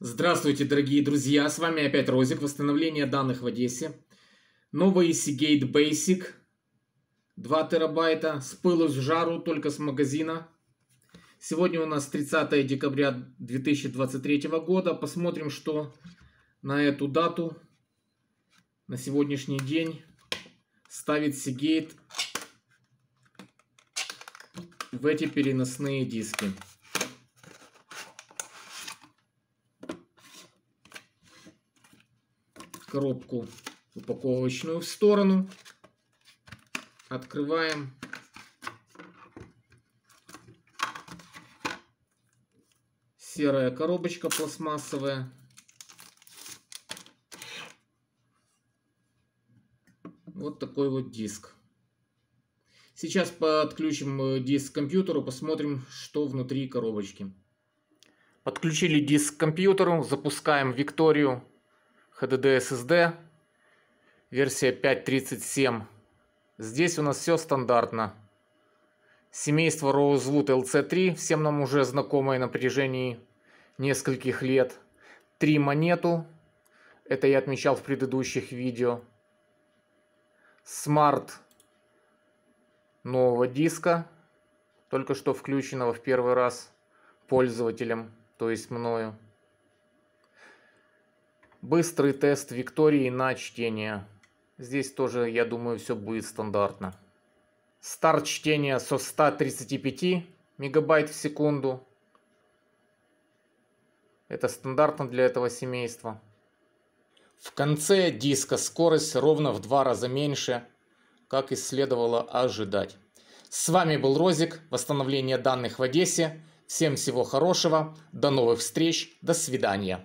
Здравствуйте, дорогие друзья, с вами опять Розик, восстановление данных в Одессе. Новый Seagate Basic, 2 терабайта, с пылу с жару, только с магазина. Сегодня у нас 30 декабря 2023 года, посмотрим, что на эту дату, на сегодняшний день, ставит Seagate в эти переносные диски. коробку упаковочную в сторону. Открываем. Серая коробочка пластмассовая. Вот такой вот диск. Сейчас подключим э, диск к компьютеру, посмотрим, что внутри коробочки. Подключили диск к компьютеру, запускаем Викторию. HDD SSD, версия 5.37. Здесь у нас все стандартно. Семейство Rosewood LC3, всем нам уже знакомое на протяжении нескольких лет. Три монету, это я отмечал в предыдущих видео. Смарт нового диска, только что включенного в первый раз пользователем, то есть мною. Быстрый тест Виктории на чтение. Здесь тоже, я думаю, все будет стандартно. Старт чтения со 135 мегабайт в секунду. Это стандартно для этого семейства. В конце диска скорость ровно в два раза меньше, как и следовало ожидать. С вами был Розик, восстановление данных в Одессе. Всем всего хорошего, до новых встреч, до свидания.